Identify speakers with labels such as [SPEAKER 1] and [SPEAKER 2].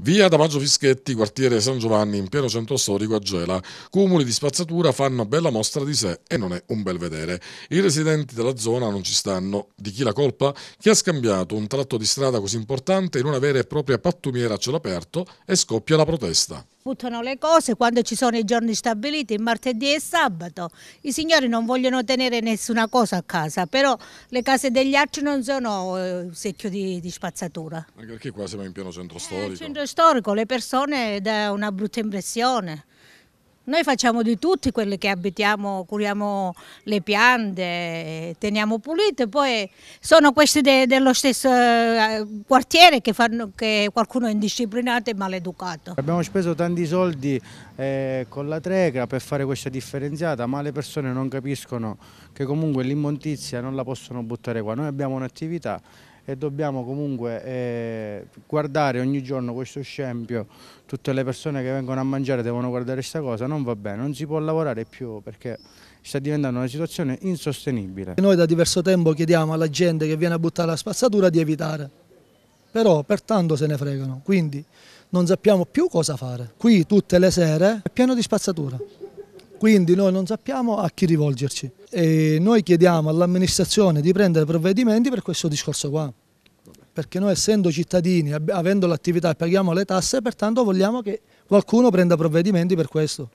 [SPEAKER 1] Via Damagio Fischetti, quartiere San Giovanni, in pieno centro storico a Gela. Cumuli di spazzatura fanno bella mostra di sé e non è un bel vedere. I residenti della zona non ci stanno. Di chi la colpa? Chi ha scambiato un tratto di strada così importante in una vera e propria pattumiera a cielo aperto e scoppia la protesta
[SPEAKER 2] disputano le cose quando ci sono i giorni stabiliti, martedì e sabato. I signori non vogliono tenere nessuna cosa a casa, però le case degli altri non sono un eh, secchio di, di, spazzatura.
[SPEAKER 1] Anche perché qua siamo in pieno centro eh, storico. Eh, centro
[SPEAKER 2] storico, le persone dà una brutta impressione. Noi facciamo di tutti quelli che abitiamo, curiamo le piante, teniamo pulite, poi sono questi de, dello stesso eh, quartiere che, fanno, che qualcuno è indisciplinato e maleducato.
[SPEAKER 3] Abbiamo speso tanti soldi eh, con la Tregra per fare questa differenziata, ma le persone non capiscono che comunque l'immondizia non la possono buttare qua. Noi abbiamo un'attività e dobbiamo comunque eh, guardare ogni giorno questo scempio, tutte le persone che vengono a mangiare devono guardare questa cosa, non va bene, non si può lavorare più perché sta diventando una situazione insostenibile. Noi
[SPEAKER 4] da diverso tempo chiediamo alla gente che viene a buttare la spazzatura di evitare, però pertanto se ne fregano, quindi non sappiamo più cosa fare. Qui tutte le sere è pieno di spazzatura quindi noi non sappiamo a chi rivolgerci e noi chiediamo all'amministrazione di prendere provvedimenti per questo discorso qua perché noi essendo cittadini, avendo l'attività e paghiamo le tasse, pertanto vogliamo che qualcuno prenda provvedimenti per questo.